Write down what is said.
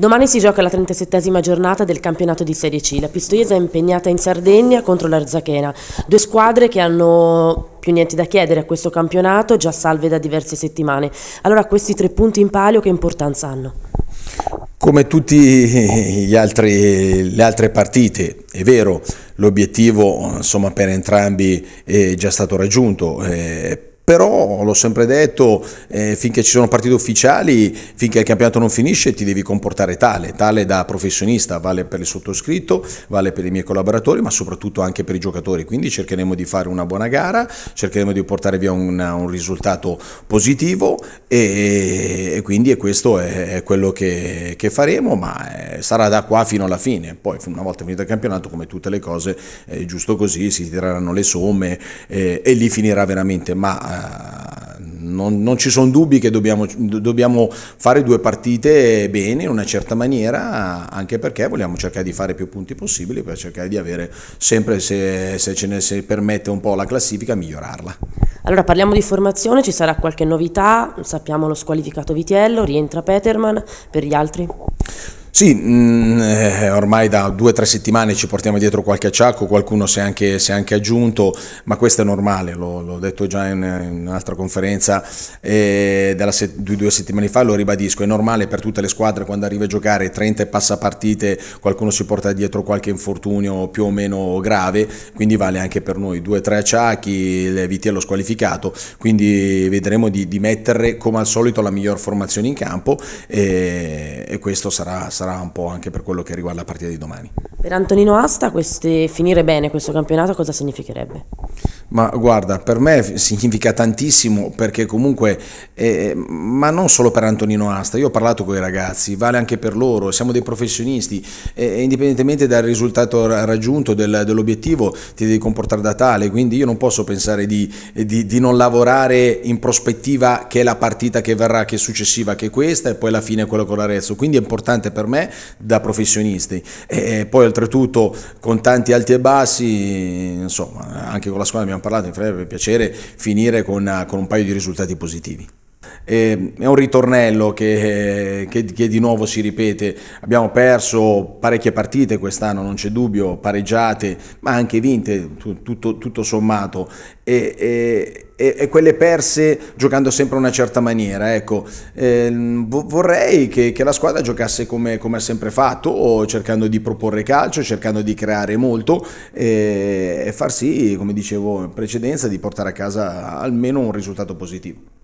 Domani si gioca la 37esima giornata del campionato di Serie C. La Pistoiese è impegnata in Sardegna contro l'Arzachena, due squadre che hanno più niente da chiedere a questo campionato, già salve da diverse settimane. Allora questi tre punti in palio che importanza hanno? Come tutte le altre partite, è vero, l'obiettivo per entrambi è già stato raggiunto, eh, però l'ho sempre detto, eh, finché ci sono partite ufficiali, finché il campionato non finisce ti devi comportare tale, tale da professionista, vale per il sottoscritto, vale per i miei collaboratori, ma soprattutto anche per i giocatori, quindi cercheremo di fare una buona gara, cercheremo di portare via una, un risultato positivo e, e quindi questo è quello che, che faremo, ma eh, sarà da qua fino alla fine, poi una volta finito il campionato come tutte le cose, eh, giusto così, si tireranno le somme eh, e lì finirà veramente, ma eh, non, non, ci sono dubbi che dobbiamo, dobbiamo, fare due partite bene in una certa maniera, anche perché vogliamo cercare di fare più punti possibili per cercare di avere sempre, se, se ce ne se permette un po' la classifica, migliorarla. Allora parliamo di formazione, ci sarà qualche novità, sappiamo lo squalificato Vitiello, rientra Peterman, per gli altri? Sì, mh, mm, eh, ormai da due o tre settimane ci portiamo dietro qualche acciacco, qualcuno si è anche, si è anche aggiunto, ma questo è normale, l'ho, l'ho detto già in, in un'altra conferenza eh, set, due, due, settimane fa, lo ribadisco, è normale per tutte le squadre quando arriva a giocare 30 e passa partite, qualcuno si porta dietro qualche infortunio più o meno grave, quindi vale anche per noi, due o tre acciacchi, le Vitiello squalificato, quindi vedremo di, di, mettere come al solito la miglior formazione in campo. Eh, questo sarà, sarà un po' anche per quello che riguarda la partita di domani. Per Antonino Asta queste, finire bene questo campionato cosa significherebbe? Ma guarda, per me significa tantissimo perché comunque, eh, ma non solo per Antonino Asta, io ho parlato con i ragazzi, vale anche per loro, siamo dei professionisti e indipendentemente dal risultato raggiunto del, dell'obiettivo ti devi comportare da tale, quindi io non posso pensare di, di, di, non lavorare in prospettiva che è la partita che verrà, che è successiva, che è questa e poi alla fine quella con l'Arezzo, quindi è importante per me da professionisti. E poi oltretutto con tanti alti e bassi, insomma anche con la squadra abbiamo parlato, mi farebbe piacere finire con, con un paio di risultati positivi. Ehm, è un ritornello che, che, che, di nuovo si ripete. Abbiamo perso parecchie partite quest'anno, non c'è dubbio, pareggiate, ma anche vinte, tutto, tutto sommato. E, e, e, quelle perse giocando sempre una certa maniera. Ecco. Eh, vorrei che, che, la squadra giocasse come, come, ha sempre fatto, cercando di proporre calcio, cercando di creare molto eh, e far sì, come dicevo in precedenza, di portare a casa almeno un risultato positivo.